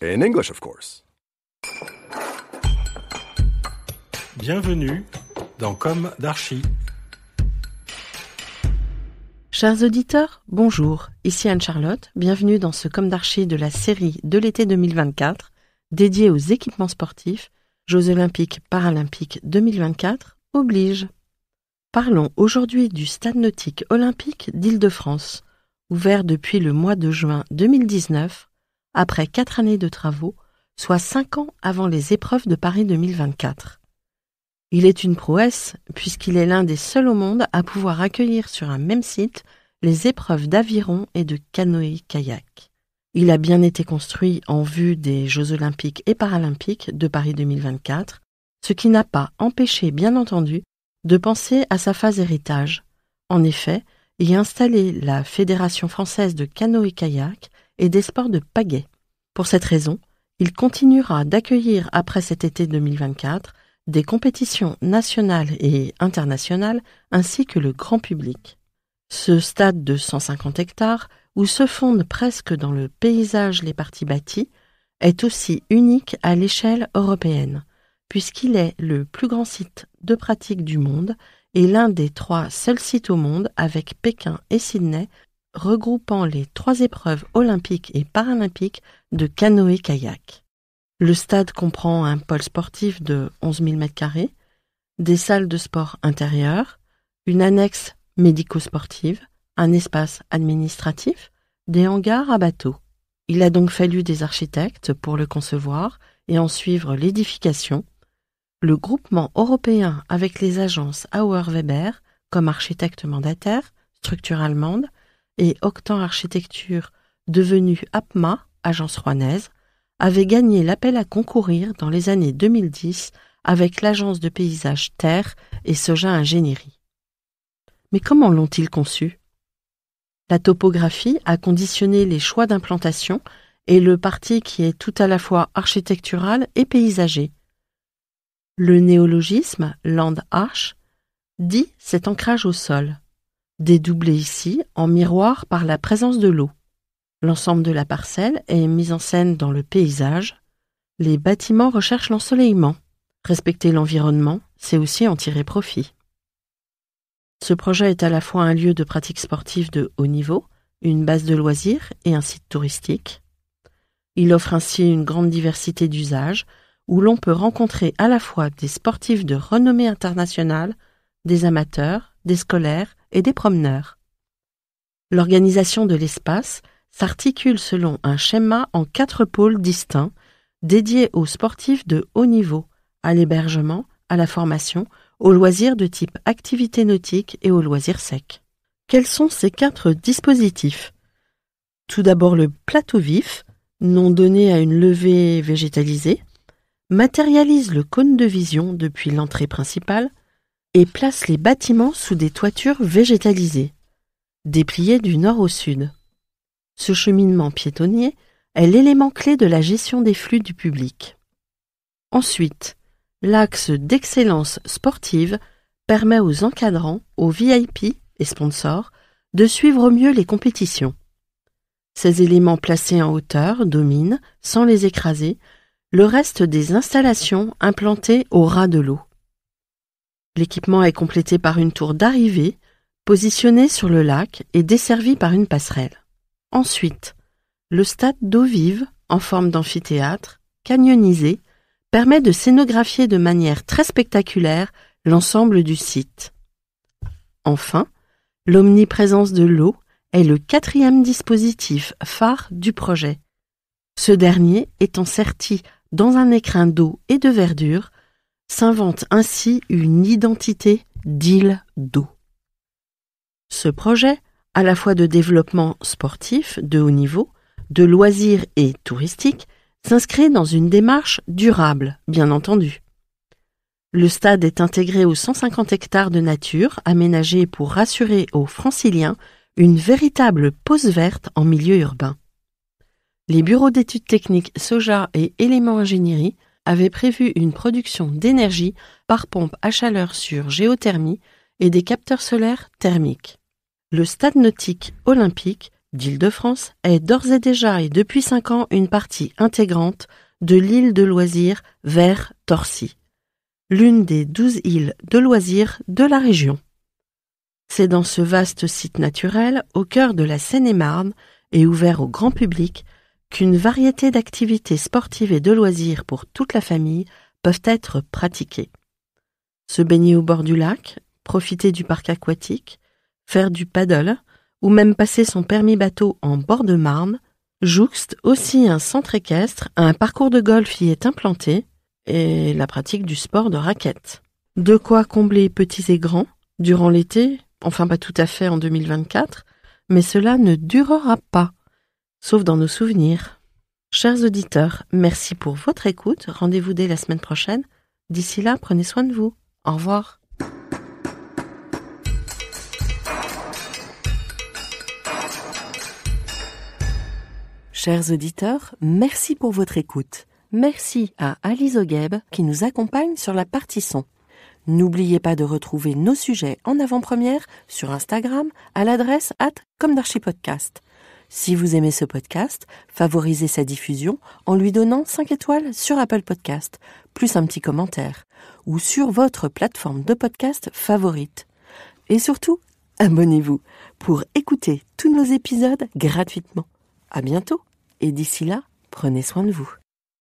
In English, of course. Bienvenue dans Comme d'Archie. Chers auditeurs, bonjour. Ici Anne-Charlotte. Bienvenue dans ce Comme d'Archie de la série de l'été 2024 dédiée aux équipements sportifs, Jeux olympiques paralympiques 2024 oblige. Parlons aujourd'hui du stade nautique olympique d'Île-de-France, ouvert depuis le mois de juin 2019 après quatre années de travaux, soit cinq ans avant les épreuves de Paris 2024. Il est une prouesse puisqu'il est l'un des seuls au monde à pouvoir accueillir sur un même site les épreuves d'aviron et de canoë-kayak. Il a bien été construit en vue des Jeux olympiques et paralympiques de Paris 2024, ce qui n'a pas empêché, bien entendu, de penser à sa phase héritage. En effet, y installer la Fédération française de canoë-kayak et sports de Pagaie. Pour cette raison, il continuera d'accueillir après cet été 2024 des compétitions nationales et internationales ainsi que le grand public. Ce stade de 150 hectares, où se fondent presque dans le paysage les parties bâties, est aussi unique à l'échelle européenne, puisqu'il est le plus grand site de pratique du monde et l'un des trois seuls sites au monde avec Pékin et Sydney regroupant les trois épreuves olympiques et paralympiques de canoë-kayak. Le stade comprend un pôle sportif de 11 000 m des salles de sport intérieures, une annexe médico-sportive, un espace administratif, des hangars à bateaux. Il a donc fallu des architectes pour le concevoir et en suivre l'édification. Le groupement européen avec les agences Auer Weber comme architecte mandataire, structure allemande, et Octant Architecture, devenue APMA, agence rouennaise, avait gagné l'appel à concourir dans les années 2010 avec l'agence de paysage Terre et Soja Ingénierie. Mais comment l'ont-ils conçu La topographie a conditionné les choix d'implantation et le parti qui est tout à la fois architectural et paysager. Le néologisme, land arch, dit cet ancrage au sol dédoublé ici en miroir par la présence de l'eau. L'ensemble de la parcelle est mis en scène dans le paysage. Les bâtiments recherchent l'ensoleillement. Respecter l'environnement, c'est aussi en tirer profit. Ce projet est à la fois un lieu de pratique sportive de haut niveau, une base de loisirs et un site touristique. Il offre ainsi une grande diversité d'usages où l'on peut rencontrer à la fois des sportifs de renommée internationale, des amateurs, des scolaires et des promeneurs. L'organisation de l'espace s'articule selon un schéma en quatre pôles distincts dédiés aux sportifs de haut niveau, à l'hébergement, à la formation, aux loisirs de type activité nautique et aux loisirs secs. Quels sont ces quatre dispositifs Tout d'abord le plateau vif, nom donné à une levée végétalisée, matérialise le cône de vision depuis l'entrée principale et place les bâtiments sous des toitures végétalisées, dépliées du nord au sud. Ce cheminement piétonnier est l'élément clé de la gestion des flux du public. Ensuite, l'axe d'excellence sportive permet aux encadrants, aux VIP et sponsors de suivre au mieux les compétitions. Ces éléments placés en hauteur dominent, sans les écraser, le reste des installations implantées au ras de l'eau. L'équipement est complété par une tour d'arrivée, positionnée sur le lac et desservie par une passerelle. Ensuite, le stade d'eau vive, en forme d'amphithéâtre, canyonisé, permet de scénographier de manière très spectaculaire l'ensemble du site. Enfin, l'omniprésence de l'eau est le quatrième dispositif phare du projet. Ce dernier étant serti dans un écrin d'eau et de verdure s'invente ainsi une identité d'île d'eau. Ce projet, à la fois de développement sportif de haut niveau, de loisirs et touristique, s'inscrit dans une démarche durable, bien entendu. Le stade est intégré aux 150 hectares de nature aménagés pour rassurer aux franciliens une véritable pause verte en milieu urbain. Les bureaux d'études techniques Soja et Éléments Ingénierie avait prévu une production d'énergie par pompe à chaleur sur géothermie et des capteurs solaires thermiques. Le stade nautique olympique d'Île-de-France est d'ores et déjà et depuis cinq ans une partie intégrante de l'île de loisirs vers Torcy, l'une des douze îles de loisirs de la région. C'est dans ce vaste site naturel, au cœur de la Seine-et-Marne et ouvert au grand public, qu'une variété d'activités sportives et de loisirs pour toute la famille peuvent être pratiquées. Se baigner au bord du lac, profiter du parc aquatique, faire du paddle ou même passer son permis bateau en bord de Marne, jouxte aussi un centre équestre, un parcours de golf y est implanté et la pratique du sport de raquette. De quoi combler petits et grands durant l'été, enfin pas tout à fait en 2024, mais cela ne durera pas sauf dans nos souvenirs. Chers auditeurs, merci pour votre écoute. Rendez-vous dès la semaine prochaine. D'ici là, prenez soin de vous. Au revoir. Chers auditeurs, merci pour votre écoute. Merci à Alice Ogueb qui nous accompagne sur la partie son. N'oubliez pas de retrouver nos sujets en avant-première sur Instagram à l'adresse at si vous aimez ce podcast, favorisez sa diffusion en lui donnant 5 étoiles sur Apple Podcast, plus un petit commentaire, ou sur votre plateforme de podcast favorite. Et surtout, abonnez-vous pour écouter tous nos épisodes gratuitement. À bientôt, et d'ici là, prenez soin de vous.